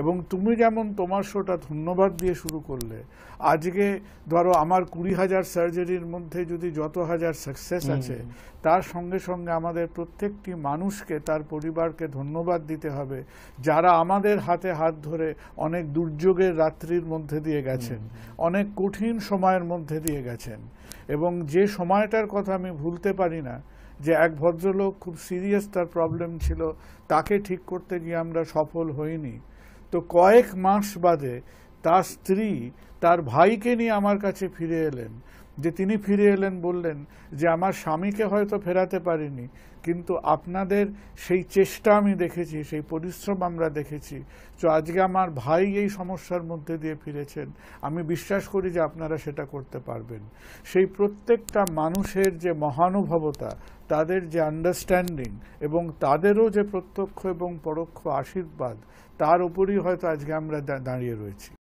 এবং তুমি যেমন তোমার শোটা ধন্যবাদ দিয়ে শুরু করলে আজকে ধরো আমার কুড়ি হাজার সার্জারির মধ্যে যদি যত হাজার সাকসেস আছে তার সঙ্গে সঙ্গে আমাদের প্রত্যেকটি মানুষকে তার পরিবারকে ধন্যবাদ দিতে হবে যারা আমাদের হাতে হাত ধরে অনেক দুর্যোগের রাত্রির মধ্যে দিয়ে গেছেন অনেক কঠিন সময়ের মধ্যে দিয়ে গেছেন এবং যে সময়টার কথা আমি ভুলতে পারি না যে এক ভদ্রলোক খুব সিরিয়াস তার প্রবলেম ছিল তাকে ঠিক করতে গিয়ে আমরা সফল হইনি তো কয়েক মাস বাদে তার স্ত্রী তার ভাইকে নিয়ে আমার কাছে ফিরে এলেন যে তিনি ফিরে এলেন বললেন যে আমার স্বামীকে হয়তো ফেরাতে পারিনি কিন্তু আপনাদের সেই চেষ্টা আমি দেখেছি সেই পরিশ্রম আমরা দেখেছি তো আজকে আমার ভাই এই সমস্যার মধ্যে দিয়ে ফিরেছেন আমি বিশ্বাস করি যে আপনারা সেটা করতে পারবেন সেই প্রত্যেকটা মানুষের যে মহানুভবতা তাদের যে আন্ডারস্ট্যান্ডিং এবং তাদেরও যে প্রত্যক্ষ এবং পরোক্ষ আশীর্বাদ তার উপরই হয়তো আজকে আমরা দাঁড়িয়ে রয়েছি